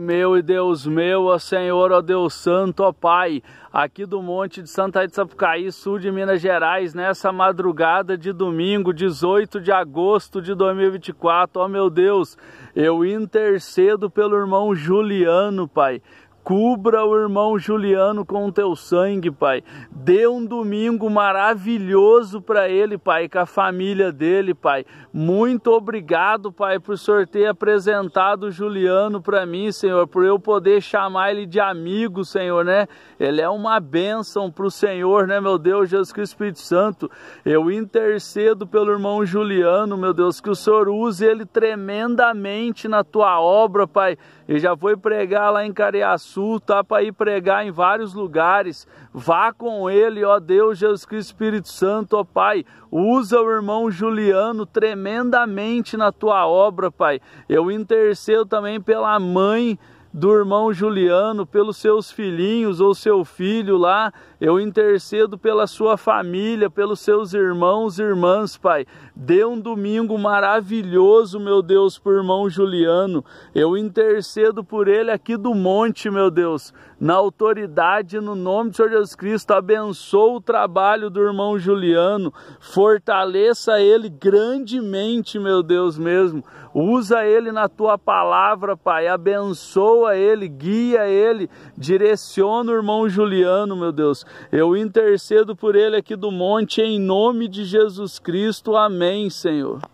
meu e Deus meu, ó Senhor, ó Deus Santo, ó Pai, aqui do Monte de Santa de Sapucaí, sul de Minas Gerais, nessa madrugada de domingo, 18 de agosto de 2024, ó meu Deus, eu intercedo pelo irmão Juliano, Pai, Cubra o irmão Juliano com o teu sangue, Pai. Dê um domingo maravilhoso para ele, Pai, com a família dele, Pai. Muito obrigado, Pai, por ter apresentado o Juliano para mim, Senhor, por eu poder chamar ele de amigo, Senhor, né? Ele é uma bênção para o Senhor, né, meu Deus, Jesus Cristo Espírito Santo. Eu intercedo pelo irmão Juliano, meu Deus, que o Senhor use ele tremendamente na tua obra, Pai. E já foi pregar lá em Cariaçu Sul, tá para ir pregar em vários lugares. Vá com ele, ó Deus, Jesus Cristo, Espírito Santo, ó Pai. Usa o irmão Juliano tremendamente na tua obra, Pai. Eu intercedo também pela mãe do irmão Juliano, pelos seus filhinhos ou seu filho lá. Eu intercedo pela sua família, pelos seus irmãos e irmãs, Pai. Dê um domingo maravilhoso, meu Deus, por irmão Juliano. Eu intercedo por ele aqui do monte, meu Deus. Na autoridade, no nome do Senhor Jesus Cristo, abençoa o trabalho do irmão Juliano. Fortaleça ele grandemente, meu Deus mesmo. Usa ele na tua palavra, Pai. Abençoa abençoa ele, guia ele, direciona o irmão Juliano, meu Deus. Eu intercedo por ele aqui do monte em nome de Jesus Cristo. Amém, Senhor.